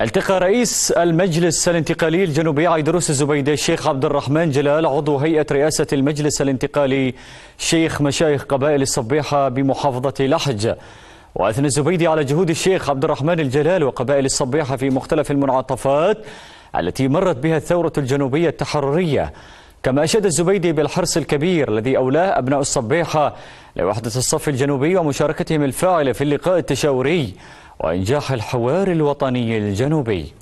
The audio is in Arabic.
التقى رئيس المجلس الانتقالي الجنوبي عيدروس الزبيدي الشيخ عبد الرحمن جلال عضو هيئة رئاسة المجلس الانتقالي شيخ مشايخ قبائل الصبيحة بمحافظة لحج وأثنى الزبيدي على جهود الشيخ عبد الرحمن الجلال وقبائل الصبيحة في مختلف المنعطفات التي مرت بها الثورة الجنوبية التحررية كما أشاد الزبيدي بالحرص الكبير الذي أولاه أبناء الصبيحة لوحدة الصف الجنوبي ومشاركتهم الفاعلة في اللقاء التشاوري وإنجاح الحوار الوطني الجنوبي